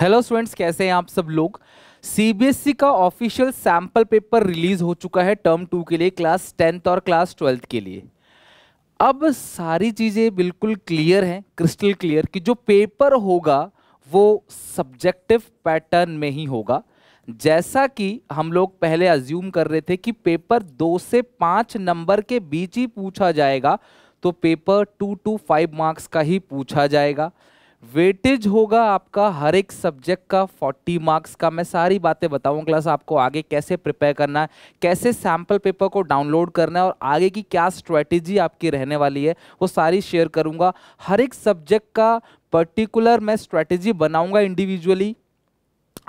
hello students कैसे हैं आप सब लोग सीबीएसई e का ऑफिशियल सैम्पल पेपर रिलीज हो चुका है टर्म टू के लिए क्लास टेंथ और क्लास ट्वेल्थ के लिए अब सारी चीज़ें बिल्कुल क्लियर हैं क्रिस्टल क्लियर कि जो पेपर होगा वो सब्जेक्टिव पैटर्न में ही होगा जैसा कि हम लोग पहले अज्यूम कर रहे थे कि पेपर दो से पाँच नंबर के बीच ही पूछा जाएगा तो paper two two five marks का ही पूछा जाएगा वेटेज होगा आपका हर एक सब्जेक्ट का 40 मार्क्स का मैं सारी बातें बताऊं क्लास आपको आगे कैसे प्रिपेयर करना है कैसे सैम्पल पेपर को डाउनलोड करना है और आगे की क्या स्ट्रेटेजी आपकी रहने वाली है वो सारी शेयर करूंगा हर एक सब्जेक्ट का पर्टिकुलर मैं स्ट्रेटेजी बनाऊंगा इंडिविजुअली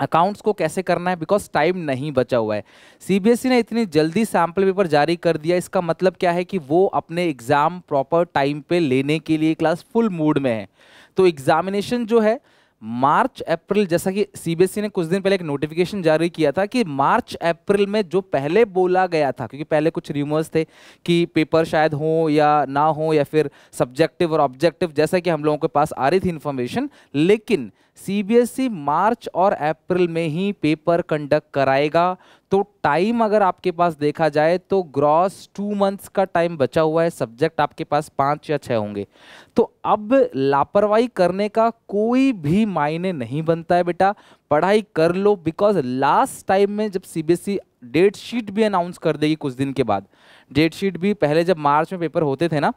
अकाउंट्स को कैसे करना है बिकॉज टाइम नहीं बचा हुआ है सीबीएसई e ने इतनी जल्दी सैम्पल पेपर जारी कर दिया इसका मतलब क्या है कि वो अपने एग्ज़ाम प्रॉपर टाइम पे लेने के लिए क्लास फुल मूड में है तो एग्जामिनेशन जो है मार्च अप्रैल जैसा कि सीबीएसई e ने कुछ दिन पहले एक नोटिफिकेशन जारी किया था कि मार्च अप्रैल में जो पहले बोला गया था क्योंकि पहले कुछ रिमर्स थे कि पेपर शायद हो या ना हो या फिर सब्जेक्टिव और ऑब्जेक्टिव जैसा कि हम लोगों के पास आ रही थी इन्फॉर्मेशन लेकिन सीबीएसई मार्च e और अप्रैल में ही पेपर कंडक्ट कराएगा तो टाइम अगर आपके पास देखा जाए तो ग्रॉस टू मंथ्स का टाइम बचा हुआ है सब्जेक्ट आपके पास पाँच या छः होंगे तो अब लापरवाही करने का कोई भी मायने नहीं बनता है बेटा पढ़ाई कर लो बिकॉज लास्ट टाइम में जब सीबीएसई e डेट शीट भी अनाउंस कर देगी कुछ दिन के बाद डेट शीट भी पहले जब मार्च में पेपर होते थे ना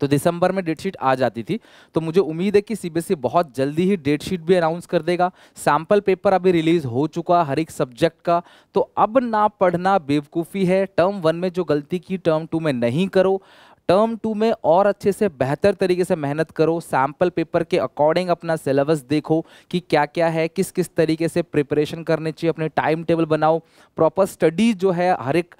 तो दिसंबर में डेट शीट आ जाती थी तो मुझे उम्मीद है कि सीबीएसई e बहुत जल्दी ही डेट शीट भी अनाउंस कर देगा सैम्पल पेपर अभी रिलीज हो चुका हर एक सब्जेक्ट का तो अब ना पढ़ना बेवकूफ़ी है टर्म वन में जो गलती की टर्म टू में नहीं करो टर्म टू में और अच्छे से बेहतर तरीके से मेहनत करो सैम्पल पेपर के अकॉर्डिंग अपना सिलेबस देखो कि क्या क्या है किस किस तरीके से प्रिपरेशन करनी चाहिए अपने टाइम टेबल बनाओ प्रॉपर स्टडीज जो है हर एक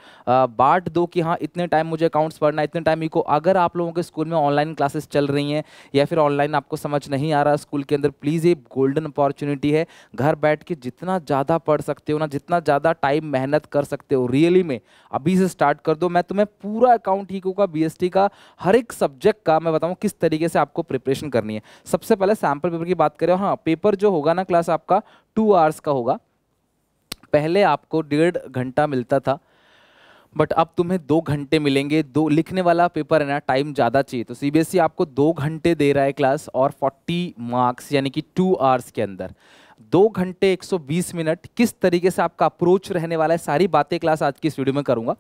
बांट दो कि हाँ इतने टाइम मुझे अकाउंट्स पढ़ना इतने टाइम को अगर आप लोगों के स्कूल में ऑनलाइन क्लासेस चल रही हैं या फिर ऑनलाइन आपको समझ नहीं आ रहा स्कूल के अंदर प्लीज़ ये गोल्डन अपॉर्चुनिटी है घर बैठ के जितना ज़्यादा पढ़ सकते हो ना जितना ज़्यादा टाइम मेहनत कर सकते हो रियली में अभी से स्टार्ट कर दो मैं तुम्हें पूरा अकाउंट ही का बी का का हर एक सब्जेक्ट का मैं बताऊँ किस तरीके से आपको प्रिपरेशन करनी है सबसे पहले सैम्पल पेपर की बात करें हाँ पेपर जो होगा ना क्लास आपका टू आवर्स का होगा पहले आपको डेढ़ घंटा मिलता था बट अब तुम्हें दो घंटे मिलेंगे दो लिखने वाला पेपर है ना टाइम ज़्यादा चाहिए तो सीबीएसई e आपको दो घंटे दे रहा है क्लास और 40 मार्क्स यानी कि टू आवर्स के अंदर दो घंटे 120 मिनट किस तरीके से आपका अप्रोच रहने वाला है सारी बातें क्लास आज की इस वीडियो में करूंगा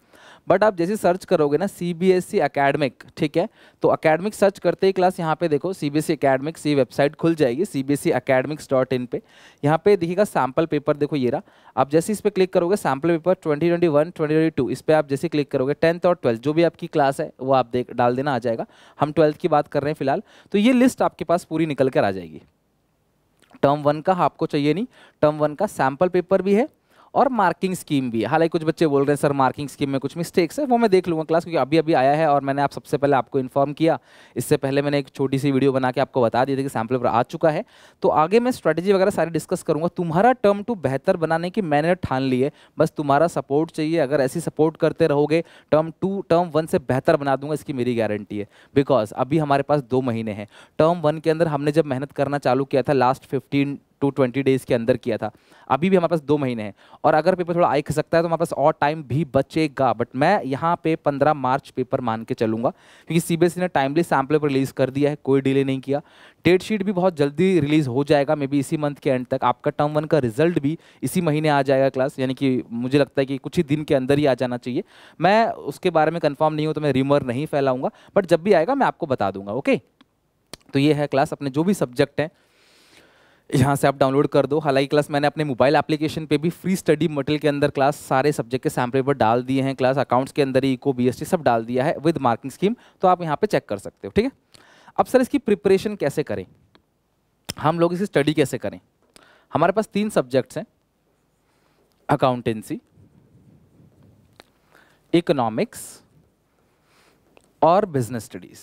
बट आप जैसे सर्च करोगे ना C B S E academic ठीक है तो अकेडमिक सर्च करते ही क्लास यहाँ पे देखो C B S E academic C website खुल जाएगी C B S E academics dot in पे यहाँ पे देखिएगा सैम्पल पेपर देखो ये रहा आप जैसे इस पर क्लिक करोगे sample paper twenty twenty one twenty twenty two इस पर आप जैसे क्लिक करोगे टेंथ और ट्वेल्थ जो भी आपकी क्लास है वो आप देख डाल देना आ जाएगा हम ट्वेल्थ की बात कर रहे हैं फिलहाल तो ये लिस्ट आपके पास पूरी निकल कर आ जाएगी टर्म वन का आपको चाहिए नहीं टर्म वन का सैम्पल पेपर भी है और मार्किंग स्कीम भी हालांकि कुछ बच्चे बोल रहे हैं सर मार्किंग स्कीम में कुछ मिस्टेक्स है वो मैं देख लूँगा क्लास क्योंकि अभी अभी आया है और मैंने आप सबसे पहले आपको इन्फॉर्म किया इससे पहले मैंने एक छोटी सी वीडियो बना के आपको बता दी थी कि सैम्पल पर आ चुका है तो आगे मैं स्ट्रैटेजी वगैरह सारी डिस्कस करूँगा तुम्हारा टर्म टू बेहतर बनाने की मैंने ठान ली है बस तुम्हारा सपोर्ट चाहिए अगर ऐसी सपोर्ट करते रहोगे टर्म टू टर्म वन से बेहतर बना दूंगा इसकी मेरी गारंटी है बिकॉज अभी हमारे पास दो महीने हैं टर्म वन के अंदर हमने जब मेहनत करना चालू किया था last fifteen to twenty days के अंदर किया था अभी भी हमारे पास दो महीने हैं और अगर पेपर थोड़ा आई सकता है तो हमारे पास और टाइम भी बचेगा बट मैं यहाँ पे पंद्रह मार्च पेपर मान के चलूँगा क्योंकि सीबीएसई e ने टाइमली सैम्पल पर रिलीज़ कर दिया है कोई डिले नहीं किया डेट शीट भी बहुत जल्दी रिलीज़ हो जाएगा मे बी इसी मंथ के एंड तक आपका टर्म वन का रिजल्ट भी इसी महीने आ जाएगा क्लास यानी कि मुझे लगता है कि कुछ ही दिन के अंदर ही आ जाना चाहिए मैं उसके बारे में कन्फर्म नहीं हूँ तो मैं रिमर नहीं फैलाऊंगा बट जब भी आएगा मैं आपको बता दूंगा ओके तो ये है क्लास अपने जो भी सब्जेक्ट हैं यहाँ से आप डाउनलोड कर दो हालांकि क्लास मैंने अपने मोबाइल एप्लीकेशन पे भी फ्री स्टडी मटेरियल के अंदर क्लास सारे सब्जेक्ट के सैम्पल पेपर डाल दिए हैं क्लास अकाउंट्स के अंदर ही इको बी सब डाल दिया है विद मार्किंग स्कीम तो आप यहाँ पे चेक कर सकते हो ठीक है अब सर इसकी प्रिपरेशन कैसे करें हम लोग इसे स्टडी कैसे करें हमारे पास तीन सब्जेक्ट्स हैं अकाउंटेंसी इकोनॉमिक्स और बिजनेस स्टडीज़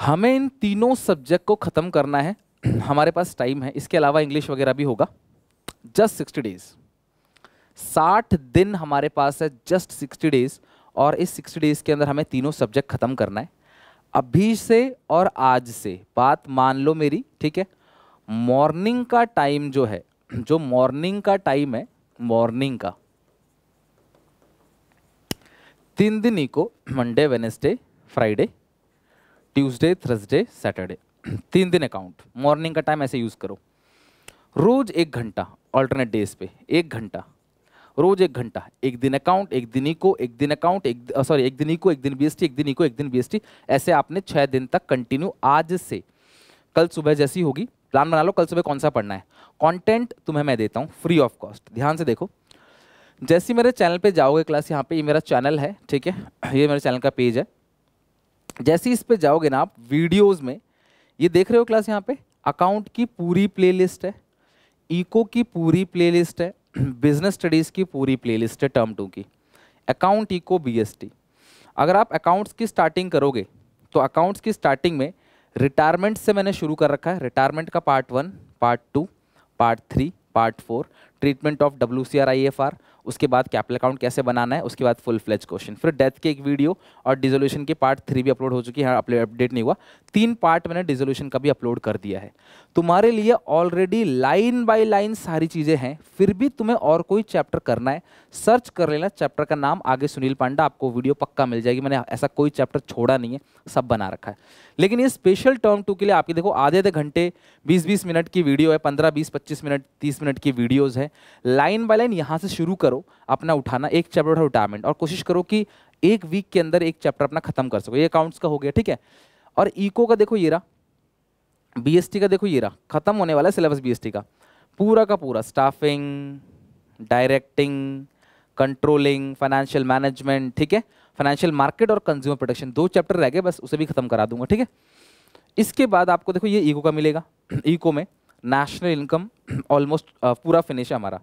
हमें इन तीनों सब्जेक्ट को ख़त्म करना है हमारे पास टाइम है इसके अलावा इंग्लिश वगैरह भी होगा जस्ट सिक्सटी डेज साठ दिन हमारे पास है जस्ट सिक्सटी डेज और इस सिक्सटी डेज के अंदर हमें तीनों सब्जेक्ट ख़त्म करना है अभी से और आज से बात मान लो मेरी ठीक है मॉर्निंग का टाइम जो है जो मॉर्निंग का टाइम है मॉर्निंग का तीन दिन ही को Monday Wednesday Friday Tuesday Thursday Saturday तीन दिन अकाउंट मॉर्निंग का टाइम ऐसे यूज़ करो रोज़ एक घंटा ऑल्टरनेट डेज पे एक घंटा रोज एक घंटा एक दिन अकाउंट एक दिन को एक दिन अकाउंट एक सॉरी एक दिन को एक दिन बीएसटी एक दिन को एक दिन बीएसटी ऐसे आपने छः दिन तक कंटिन्यू आज से कल सुबह जैसी होगी प्लान बना लो कल सुबह कौन सा पढ़ना है कंटेंट तुम्हें मैं देता हूँ फ्री ऑफ कॉस्ट ध्यान से देखो जैसे मेरे चैनल पे जाओगे क्लास यहाँ पे ये मेरा चैनल है ठीक है ये मेरे चैनल का पेज है जैसे इस पे जाओगे ना आप वीडियोस में ये देख रहे हो क्लास यहाँ पे अकाउंट की पूरी प्लेलिस्ट है इको की पूरी प्लेलिस्ट है बिजनेस स्टडीज़ की पूरी प्लेलिस्ट है टर्म टू की अकाउंट इको बीएसटी अगर आप अकाउंट्स की स्टार्टिंग करोगे तो अकाउंट्स की स्टार्टिंग में रिटायरमेंट से मैंने शुरू कर रखा है रिटायरमेंट का part one part two part three part four treatment of W C R I F R उसके बाद कैपिटल अकाउंट कैसे बनाना है उसके बाद फुल फ्लेज क्वेश्चन फिर डेथ के एक वीडियो और डिजोल्यूशन के पार्ट थ्री भी अपलोड हो चुकी है अपडेट नहीं हुआ तीन पार्ट मैंने डिजोल्यूशन का भी अपलोड कर दिया है तुम्हारे लिए ऑलरेडी लाइन बाई लाइन सारी चीज़ें हैं फिर भी तुम्हें और कोई चैप्टर करना है सर्च कर लेना चैप्टर का नाम आगे सुनील पांडा आपको वीडियो पक्का मिल जाएगी मैंने ऐसा कोई चैप्टर छोड़ा नहीं है सब बना रखा है लेकिन ये स्पेशल टर्म टू के लिए आपके देखो आधे आधे घंटे बीस बीस मिनट की वीडियो है पंद्रह बीस पच्चीस मिनट तीस मिनट की वीडियोस है लाइन बाय लाइन यहाँ से शुरू कर करो अपना उठाना एक चैप्टर उठा रिटायरमेंट और कोशिश करो कि एक वीक के अंदर एक चैप्टर अपना खत्म कर सको ये अकाउंट्स का हो गया ठीक है और ईको का देखो ये रहा बी का देखो ये रहा खत्म होने वाला है सिलेबस बी का पूरा का पूरा staffing directing controlling financial management ठीक है फाइनेंशियल मार्केट और कंज्यूमर प्रोटेक्शन दो चैप्टर रह गए बस उसे भी खत्म करा दूंगा ठीक है इसके बाद आपको देखो ये ईको का मिलेगा ईको में नेशनल इनकम ऑलमोस्ट पूरा फिनिश है हमारा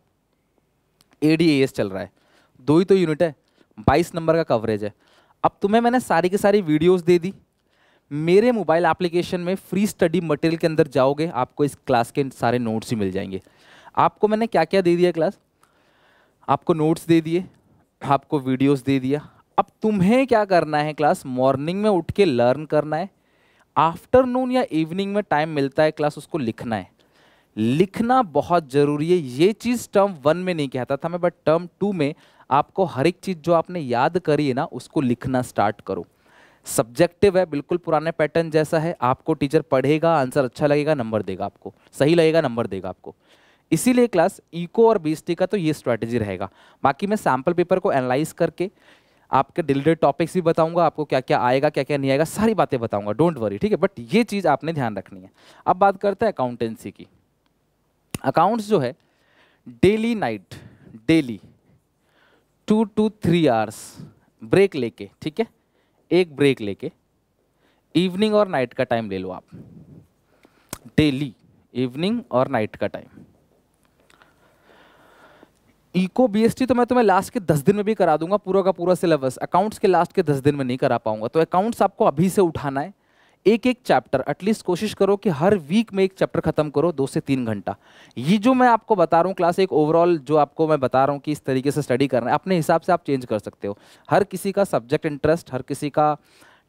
ए चल रहा है दो ही तो यूनिट है बाईस नंबर का कवरेज है अब तुम्हें मैंने सारी की सारी वीडियोस दे दी मेरे मोबाइल एप्लीकेशन में फ्री स्टडी मटेरियल के अंदर जाओगे आपको इस क्लास के सारे नोट्स ही मिल जाएंगे आपको मैंने क्या क्या दे दिया क्लास आपको नोट्स दे दिए आपको वीडियोस दे दिया अब तुम्हें क्या करना है क्लास मॉर्निंग में उठ के लर्न करना है आफ्टरनून या इवनिंग में टाइम मिलता है क्लास उसको लिखना है लिखना बहुत ज़रूरी है ये चीज़ टर्म वन में नहीं कहता था मैं बट टर्म टू में आपको हर एक चीज़ जो आपने याद करी है ना उसको लिखना स्टार्ट करो सब्जेक्टिव है बिल्कुल पुराने पैटर्न जैसा है आपको टीचर पढ़ेगा आंसर अच्छा लगेगा नंबर देगा आपको सही लगेगा नंबर देगा आपको इसीलिए क्लास इको और बीएसटी का तो ये स्ट्रैटेजी रहेगा बाकी मैं सैम्पल पेपर को एनालाइज करके आपके रिलेटेड टॉपिक्स भी बताऊंगा आपको क्या क्या आएगा क्या क्या नहीं आएगा सारी बातें बताऊंगा डोंट वरी ठीक है बट ये चीज़ आपने ध्यान रखनी है अब बात करते हैं अकाउंटेंसी की अकाउंट्स जो है daily night daily two to three hours break लेके ठीक है एक ब्रेक लेके इवनिंग और नाइट का टाइम ले लो आप डेली इवनिंग और नाइट का टाइम इको बीएसटी तो मैं तुम्हें लास्ट के दस दिन में भी करा दूंगा पूरा का पूरा सिलेबस अकाउंट्स के लास्ट के दस दिन में नहीं करा पाऊंगा तो अकाउंट्स आपको अभी से उठाना है एक एक चैप्टर एटलीस्ट कोशिश करो कि हर वीक में एक चैप्टर खत्म करो दो से तीन घंटा ये जो मैं आपको बता रहा हूँ क्लास एक ओवरऑल जो आपको मैं बता रहा हूँ कि इस तरीके से स्टडी करना है अपने हिसाब से आप चेंज कर सकते हो हर किसी का सब्जेक्ट इंटरेस्ट हर किसी का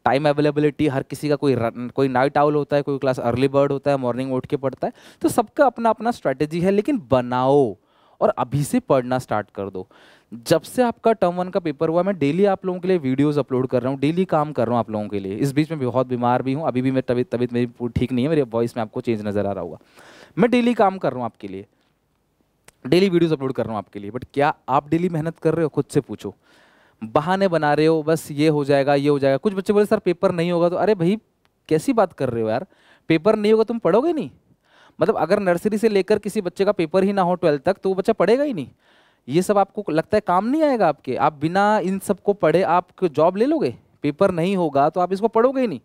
टाइम अवेलेबिलिटी हर किसी का कोई कोई नाइट आउल होता है कोई क्लास अर्ली बर्ड होता है मॉर्निंग उठ के पढ़ता है तो सबका अपना अपना स्ट्रैटेजी है लेकिन बनाओ और अभी से पढ़ना स्टार्ट कर दो जब से आपका टर्म वन का पेपर हुआ मैं डेली आप लोगों के लिए वीडियोस अपलोड कर रहा हूँ डेली काम कर रहा हूँ आप लोगों के लिए इस बीच में बहुत बीमार भी हूँ अभी भी मेरी तबीयत तबीयत मेरी ठीक नहीं है मेरे वॉइस में आपको चेंज नज़र आ रहा होगा मैं डेली काम कर रहा हूँ आपके लिए डेली वीडियोज़ अपलोड कर रहा हूँ आपके लिए बट क्या आप डेली मेहनत कर रहे हो खुद से पूछो बहाने बना रहे हो बस ये हो जाएगा ये हो जाएगा कुछ बच्चे बोले सर पेपर नहीं होगा तो अरे भाई कैसी बात कर रहे हो यार पेपर नहीं होगा तुम पढ़ोगे नहीं मतलब अगर नर्सरी से लेकर किसी बच्चे का पेपर ही ना हो ट्वेल्थ तक तो वो बच्चा पढ़ेगा ही नहीं ये सब आपको लगता है काम नहीं आएगा आपके आप बिना इन सब को पढ़े आप जॉब ले लोगे पेपर नहीं होगा तो आप इसको पढ़ोगे ही नहीं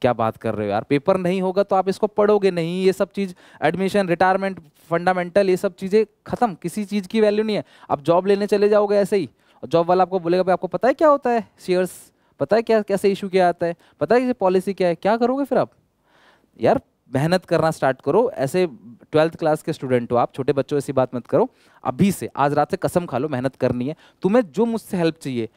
क्या बात कर रहे हो यार पेपर नहीं होगा तो आप इसको पढ़ोगे नहीं ये सब चीज़ एडमिशन रिटायरमेंट फंडामेंटल ये सब चीज़ें खत्म किसी चीज़ की वैल्यू नहीं है आप जॉब लेने चले जाओगे ऐसे ही और जॉब वाला आपको बोलेगा भाई आपको पता है क्या होता है शेयर्स पता है क्या कैसे इशू किया आता है पता है पॉलिसी क्या है क्या करोगे फिर आप यार मेहनत करना स्टार्ट करो ऐसे ट्वेल्थ क्लास के स्टूडेंट हो आप छोटे बच्चों ऐसी बात मत करो अभी से आज रात से कसम खा लो मेहनत करनी है तुम्हें जो मुझसे हेल्प चाहिए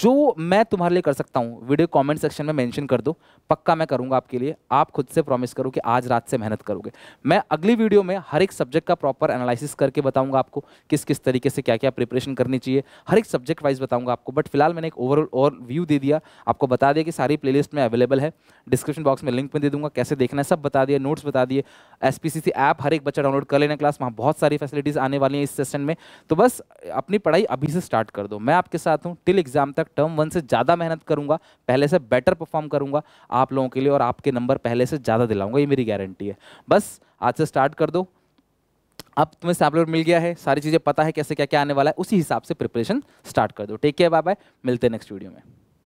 जो मैं तुम्हारे लिए कर सकता हूँ वीडियो कमेंट सेक्शन में मेंशन कर दो पक्का मैं करूँगा आपके लिए आप खुद से प्रॉमिस करो कि आज रात से मेहनत करोगे मैं अगली वीडियो में हर एक सब्जेक्ट का प्रॉपर एनालिसिस करके बताऊँगा आपको किस किस तरीके से क्या क्या प्रिपरेशन करनी चाहिए हर एक सब्जेक्ट वाइज बताऊँगा आपको बट फिलहाल मैंने एक ओवरऑल और व्यू दे दिया आपको बता दिया कि सारी प्लेलिस्ट में अवेलेबल है डिस्क्रिप्शन बॉक्स में लिंक में दे दूँगा कैसे देखना है सब बता दिया नोट्स बता दिए एस ऐप हर एक बच्चा डाउनलोड कर लेना क्लास वहाँ बहुत सारी फैसिलिटीज़ आने वाली हैं इस क्वेश्चन में तो बस अपनी पढ़ाई अभी से स्टार्ट कर दो मैं आपके साथ हूँ टिल एग्जाम तक टर्म वन से ज़्यादा मेहनत करूँगा पहले से बेटर परफॉर्म करूँगा आप लोगों के लिए और आपके नंबर पहले से ज़्यादा दिलाऊंगा ये मेरी गारंटी है बस आज से स्टार्ट कर दो अब तुम्हें सैम्पलर मिल गया है सारी चीज़ें पता है कैसे क्या क्या आने वाला है उसी हिसाब से प्रिपरेशन स्टार्ट कर दो टेक केयर बाय बाय मिलते हैं नेक्स्ट वीडियो में